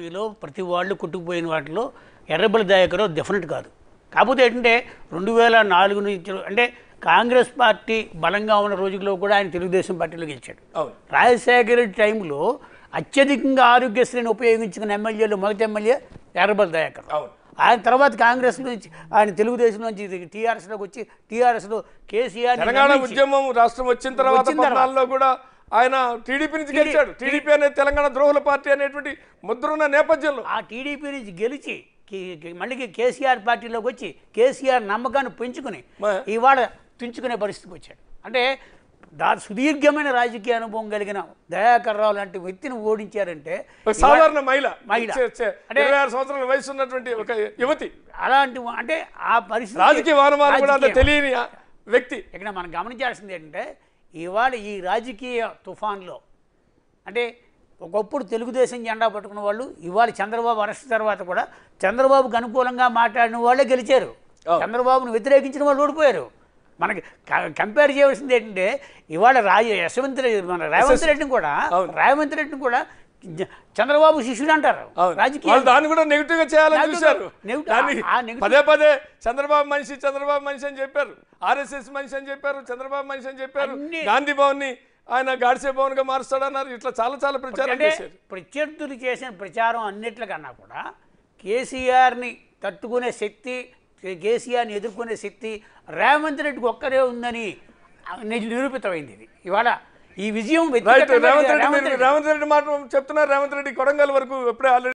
మీలో ప్రతి వాళ్ళు కొట్టుకుపోయిన వాటిలో ఎర్రబల దయాకరావు డెఫినెట్ కాదు కాకపోతే ఏంటంటే రెండు వేల నాలుగు నుంచి అంటే కాంగ్రెస్ పార్టీ బలంగా ఉన్న రోజుల్లో కూడా ఆయన తెలుగుదేశం పార్టీలో గెలిచాడు రాజశేఖర రెడ్డి టైంలో అత్యధికంగా ఆరోగ్యశ్రీని ఉపయోగించుకున్న ఎమ్మెల్యేలు మొదటి ఎమ్మెల్యే ఎర్రబల దయాకరావు ఆయన తర్వాత కాంగ్రెస్ నుంచి ఆయన తెలుగుదేశం నుంచి టీఆర్ఎస్లోకి వచ్చి టీఆర్ఎస్లో కేసీఆర్ తెలంగాణ ఉద్యమం రాష్ట్రం వచ్చిన తర్వాత కూడా ఆయన టీడీపీ నుంచి గెలిచాడు టీడీపీ అనే తెలంగాణ ద్రోహుల పార్టీ అనేటువంటి ముద్రున్న నేపథ్యంలో ఆ టీడీపీ నుంచి గెలిచి మళ్ళీ కేసీఆర్ పార్టీలోకి వచ్చి కేసీఆర్ నమ్మకాన్ని పెంచుకుని ఇవాళ తుంచుకునే పరిస్థితికి వచ్చాడు అంటే దా సుదీర్ఘమైన రాజకీయ అనుభవం కలిగిన రావు లాంటి వ్యక్తిని ఓడించారంటే సాధారణ మహిళ మహిళ అంటే ఇరవై ఆరు సంవత్సరాల వయసు ఉన్నటువంటి ఒక యువతి అలాంటి అంటే ఆ పరిస్థితి రాజకీయ తెలియని వ్యక్తి ఇక్కడ మనం గమనించాల్సింది ఏంటంటే ఇవాళ ఈ రాజకీయ తుఫాన్లో అంటే ఒకప్పుడు తెలుగుదేశం జెండా పట్టుకున్న వాళ్ళు ఇవాళ చంద్రబాబు అరెస్ట్ తర్వాత కూడా చంద్రబాబుకు అనుకూలంగా మాట్లాడిన వాళ్ళే గెలిచారు చంద్రబాబును వ్యతిరేకించిన వాళ్ళు ఓడిపోయారు మనకి కంపేర్ చేయవలసింది ఏంటంటే ఇవాళ రాజ యశవంత్ రెడ్డి మన రేవంత్ రెడ్డిని కూడా రేవంత్ రెడ్డిని కూడా చంద్రబాబు శిష్యుడు అంటారు రాజకీయ దాన్ని కూడా నెగిటివ్ గా చేయాలని చూశారు పదే పదే చంద్రబాబు మనిషి చంద్రబాబు మనిషి అని చెప్పారు ఆర్ఎస్ఎస్ మనిషి అని చెప్పారు చంద్రబాబు మనిషి అని చెప్పారు గాంధీ భవన్ ని ఆయన గాడిసే భవన్ గా మారుస్తాడన్నారు ఇట్లా చాలా చాలా ప్రచారం చేశారు ప్రత్యర్థులు చేసిన ప్రచారం అన్నిట్లకన్నా కూడా కేసీఆర్ని తట్టుకునే శక్తి కేసీఆర్ని ఎదుర్కొనే శక్తి రేవంత్ రెడ్డికి ఒక్కరే ఉందని నిరూపితమైంది ఇది ఇవాళ ఈ విజయం రేవంత్ రెడ్డి రేవంత్ రెడ్డి మాట చెప్తున్నారు రేవంత్ రెడ్డి కొడంగల్ వరకు ఎప్పుడే ఆల్రెడీ